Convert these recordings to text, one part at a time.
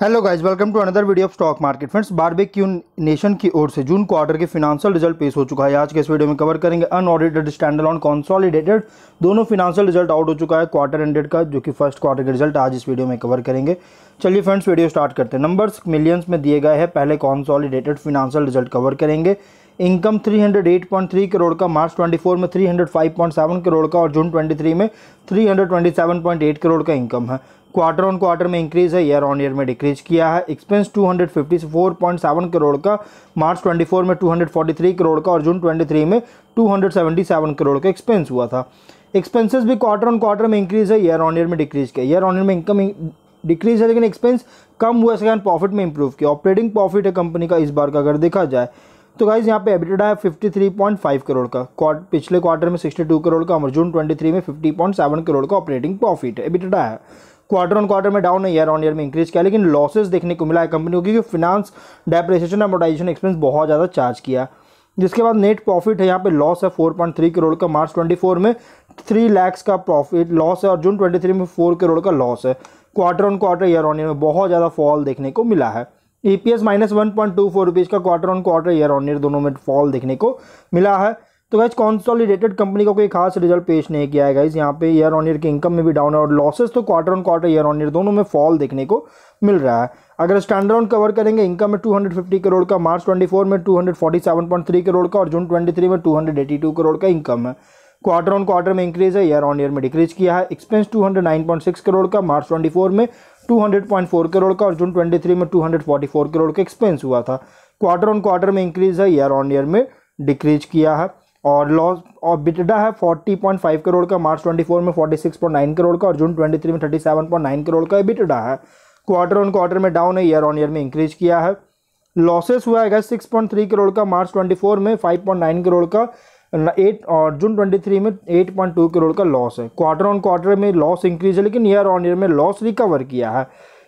hello guys welcome to another video of stock market friends Q nation की ओर से June quarter के financial result पेश हो चुका है आज के इस वीडियो में कवर करेंगे अनऑडिटेड स्टैंडर्ड ऑन कॉन्सॉलिडेटेड दोनों फिनांशियल रिजल्ट आउट हो चुका है क्वार्टर एंडेड का जो कि फर्स्ट क्वार्टर के रिजल्ट आज इस वीडियो में कवर करेंगे चलिए फ्रेंड्स वीडियो स्टार्ट करते हैं नंबर्स मिलियंस में दिए गए हैं पहले कॉन्सॉलिडेटेड फिनांशियल रिजल्ट कवर करेंगे इनकम 308.3 करोड़ का मार्च 24 में 305.7 करोड़ का और जून 23 में 327.8 करोड़ का इनकम है क्वार्टर ऑन क्वार्टर में इंक्रीज है ईयर ऑन ईयर में डिक्रीज किया है एक्सपेंस 254.7 करोड़ का मार्च 24 में 243 करोड़ का और जून 23 में 277 करोड़ का एक्सपेंस हुआ था एक्सपेंसेस भी क्वार्टर ऑन क्वार्टर में इंक्रीज है ईयर ऑन ईयर में डिक्रीज किया ईयर ऑन ईयर में इनकम डिक्रीज है लेकिन एक्सपेंस कम हुआ इसके कारण प्रॉफिट में इंप्रूव किया ऑपरेटिंग प्रॉफिट है कंपनी का इस बार का अगर देखा जाए तो गाइज़ यहाँ पे एबिटेडा है 53.5 करोड़ का क्वार्ट पिछले क्वार्टर में 62 करोड़ का और जून 23 में 50.7 करोड़ का ऑपरेटिंग प्रॉफिट एबिटेडा है क्वार्टर ऑन क्वार्टर में डाउन है ईयर ऑन ईयर में इंक्रीज किया लेकिन लॉसेस देखने को मिला है कंपनी को क्योंकि फिनांस डेप्रेसिएशन एमोटाइजेशन एक्सपेंस बहुत ज़्यादा चार्ज किया जिसके बाद नेट प्रॉफिट है यहाँ पे लॉस है 4.3 करोड़ का मार्च 24 में थ्री लैक्स का प्रॉफिट लॉस है और जून 23 में फोर करोड़ का लॉस है quarter on quarter year on year में बहुत ज़्यादा फॉल देखने को मिला है E P S minus one point two four rupees का quarter on quarter year on year दोनों में फॉल देखने को मिला है तो गाइज कॉन्सोलिडेटेड कंपनी का कोई खास रिजल्ट पेश नहीं किया है गाइज यहाँ पे ईयर ऑन ईयर की इनकम में भी डाउन है और लॉसेस तो quarter on quarter year on year दोनों में फॉल देखने को मिल रहा है अगर स्टैंडर्ड कवर करेंगे इनकम में 250 करोड़ का मार्च 24 में 247.3 करोड़ का और जून 23 में 282 करोड़ का इनकम है क्वार्टर ऑन क्वार्टर में इंक्रीज है ईयर ऑन ईयर में डिक्रीज किया है एक्सपेंस 209.6 करोड़ का मार्च 24 में 200.4 करोड़ का और जून 23 में 244 करोड़ का एक्सपेंस हुआ था क्वार्टर ऑन क्वार्टर में इंक्रीज है ईयर ऑन ईयर में डिक्रीज किया है और लॉस और बिटडा है 40.5 करोड़ का मार्च 24 में 46.9 करोड़ का और जून 23 में 37.9 करोड़ का बिटडा है क्वार्टर ऑन क्वार्टर में डाउन है ईयर ऑन ईयर में इंक्रीज किया है लॉसेस हुआ है सिक्स पॉइंट थ्री करोड़ का मार्च ट्वेंटी फोर में फाइव पॉइंट नाइन करोड़ का एट और जून 23 में 8.2 करोड़ का लॉस है क्वार्टर ऑन क्वार्टर में लॉस इंक्रीज है लेकिन ईयर ऑन ईयर में लॉस रिकवर किया है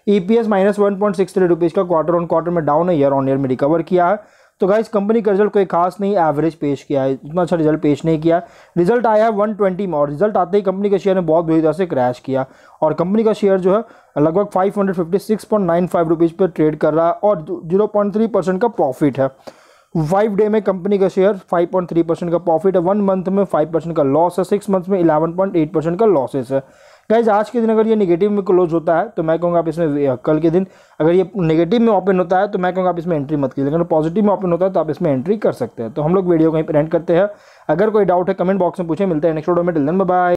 E P S minus one point six three rupees का क्वार्टर ऑन क्वार्टर में डाउन है ईयर ऑन ईयर में रिकवर किया है तो इस कंपनी का रिजल्ट कोई खास नहीं एवरेज पेश किया है इतना अच्छा रिजल्ट पेश नहीं किया रिजल्ट आया है वन ट्वेंटी में और रिजल्ट आते ही कंपनी के शेयर ने बहुत बुरी तरह से क्रैश किया और कंपनी का शेयर जो है लगभग five hundred fifty six point nine five rupees पर ट्रेड कर रहा है और जीरो पॉइंट थ्री परसेंट का प्रॉफिट है फाइव डे में कंपनी का शेयर 5.3 परसेंट का प्रॉफिट है वन मंथ में 5 परसेंट का लॉस है सिक्स मंथ में 11.8 परसेंट का लॉसेस है गाइज आज के दिन अगर ये नेगेटिव में क्लोज होता है तो मैं कहूँगा आप इसमें कल के दिन अगर ये नेगेटिव में ओपन होता है तो मैं कहूँगा आप इसमें एंट्री मत कीजिए अगर पॉजिटिव में ओपन होता है तो आप इसमें एंट्री कर सकते हैं तो हम लोग वीडियो कहीं पर एंड करते हैं अगर कोई डाउट है कमेंट बॉक्स में पूछे मिलते हैं नेक्स्ट वीडियो में डिलन बाय